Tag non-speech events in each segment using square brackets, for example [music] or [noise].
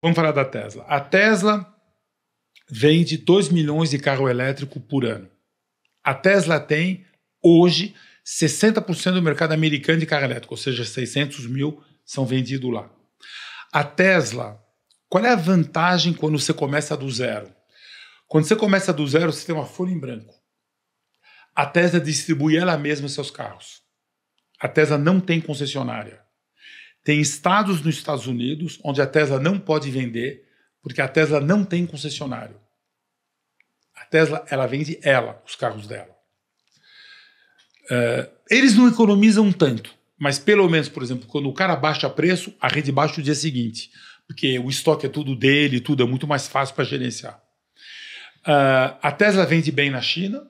Vamos falar da Tesla. A Tesla vende 2 milhões de carro elétrico por ano. A Tesla tem, hoje, 60% do mercado americano de carro elétrico, ou seja, 600 mil são vendidos lá. A Tesla, qual é a vantagem quando você começa do zero? Quando você começa do zero, você tem uma folha em branco. A Tesla distribui ela mesma seus carros. A Tesla não tem concessionária. Tem estados nos Estados Unidos onde a Tesla não pode vender porque a Tesla não tem concessionário. A Tesla ela vende ela, os carros dela. Uh, eles não economizam tanto, mas pelo menos, por exemplo, quando o cara baixa preço, a rede baixa o dia seguinte, porque o estoque é tudo dele, tudo é muito mais fácil para gerenciar. Uh, a Tesla vende bem na China,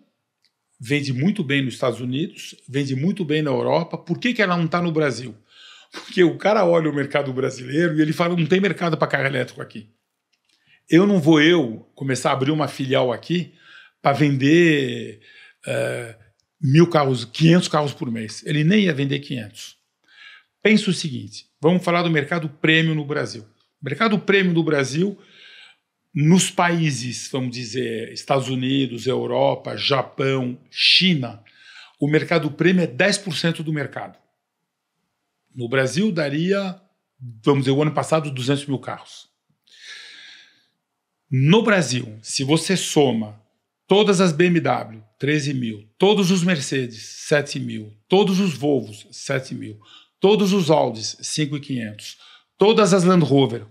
vende muito bem nos Estados Unidos, vende muito bem na Europa. Por que, que ela não está no Brasil? Porque o cara olha o mercado brasileiro e ele fala: não tem mercado para carro elétrico aqui. Eu não vou eu começar a abrir uma filial aqui para vender uh, mil carros, 500 carros por mês. Ele nem ia vender 500. Pensa o seguinte: vamos falar do mercado prêmio no Brasil. O mercado prêmio no Brasil, nos países, vamos dizer, Estados Unidos, Europa, Japão, China, o mercado prêmio é 10% do mercado. No Brasil, daria, vamos dizer, o ano passado, 200 mil carros. No Brasil, se você soma todas as BMW, 13 mil, todos os Mercedes, 7 mil, todos os Volvos, 7 mil, todos os Audis, 5,500, todas as Land Rover,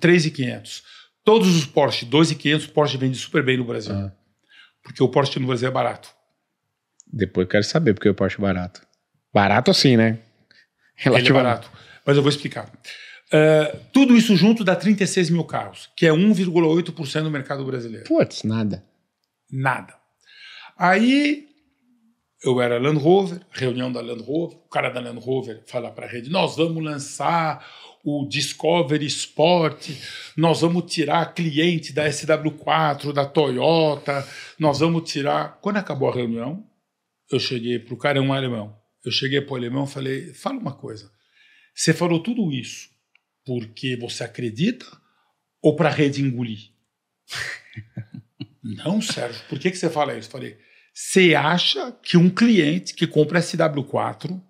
3,500, todos os Porsche, 2,500, Porsche vende super bem no Brasil. Ah. Porque o Porsche no Brasil é barato. Depois eu quero saber porque o Porsche é barato. Barato assim, né? É relativamente. É barato. Mas eu vou explicar. Uh, tudo isso junto dá 36 mil carros, que é 1,8% do mercado brasileiro. Putz, nada. Nada. Aí eu era Land Rover, reunião da Land Rover, o cara da Land Rover fala para a rede: nós vamos lançar o Discovery Sport, nós vamos tirar cliente da SW4, da Toyota, nós vamos tirar. Quando acabou a reunião, eu cheguei para o cara, é um alemão eu cheguei para o alemão e falei: fala uma coisa. Você falou tudo isso porque você acredita ou para a rede engolir? [laughs] Não, Sérgio, por que, que você fala isso? falei: você acha que um cliente que compra SW4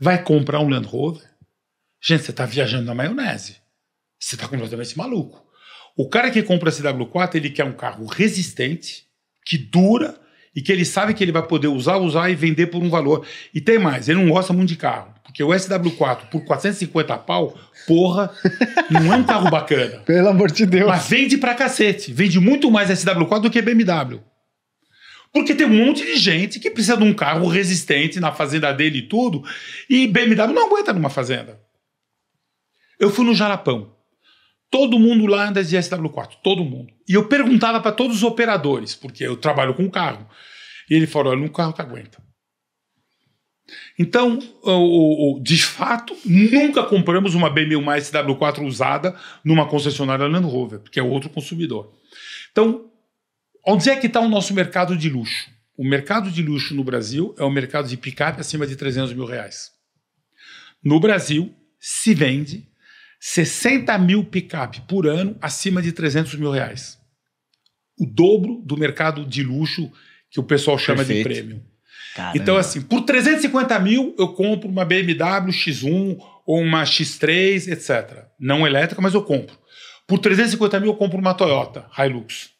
vai comprar um Land Rover? Gente, você está viajando na maionese. Você está completamente maluco. O cara que compra SW4, ele quer um carro resistente, que dura, e que ele sabe que ele vai poder usar, usar e vender por um valor. E tem mais, ele não gosta muito de carro. Porque o SW4 por 450 pau, porra, não é um carro bacana. [laughs] Pelo amor de Deus. Mas vende pra cacete. Vende muito mais SW4 do que BMW. Porque tem um monte de gente que precisa de um carro resistente na fazenda dele e tudo, e BMW não aguenta numa fazenda. Eu fui no Jarapão. Todo mundo lá anda de SW4, todo mundo. E eu perguntava para todos os operadores, porque eu trabalho com carro. E ele falou: olha, um carro que aguenta. Então, de fato, nunca compramos uma BMW mais SW4 usada numa concessionária Land Rover, porque é outro consumidor. Então, onde é que está o nosso mercado de luxo? O mercado de luxo no Brasil é o mercado de picape acima de 300 mil reais. No Brasil, se vende 60 mil picape por ano acima de 300 mil reais. O dobro do mercado de luxo que o pessoal chama Perfeito. de prêmio. Então, assim, por 350 mil eu compro uma BMW X1 ou uma X3, etc. Não elétrica, mas eu compro. Por 350 mil eu compro uma Toyota Hilux.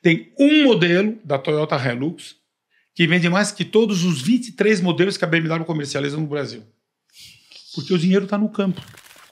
Tem um modelo da Toyota Hilux que vende mais que todos os 23 modelos que a BMW comercializa no Brasil. Porque o dinheiro está no campo.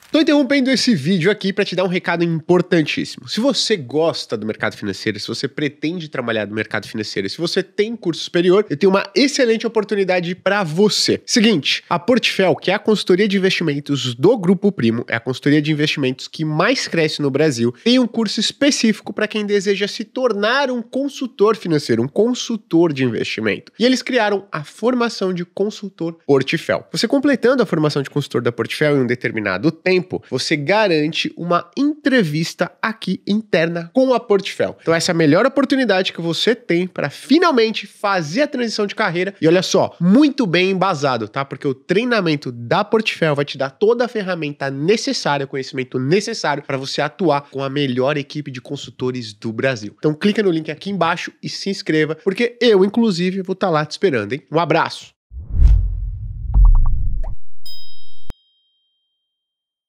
Estou interrompendo esse vídeo aqui para te dar um recado importantíssimo. Se você gosta do mercado financeiro, se você pretende trabalhar no mercado financeiro, se você tem curso superior, eu tenho uma excelente oportunidade para você. Seguinte, a Portfel, que é a consultoria de investimentos do Grupo Primo, é a consultoria de investimentos que mais cresce no Brasil, tem um curso específico para quem deseja se tornar um consultor financeiro, um consultor de investimento. E eles criaram a formação de consultor Portfel. Você completando a formação de consultor da Portfel em um determinado tempo, tempo, você garante uma entrevista aqui interna com a Portfel. Então essa é a melhor oportunidade que você tem para finalmente fazer a transição de carreira. E olha só, muito bem embasado, tá? Porque o treinamento da Portfel vai te dar toda a ferramenta necessária, o conhecimento necessário para você atuar com a melhor equipe de consultores do Brasil. Então clica no link aqui embaixo e se inscreva, porque eu, inclusive, vou estar tá lá te esperando, hein? Um abraço!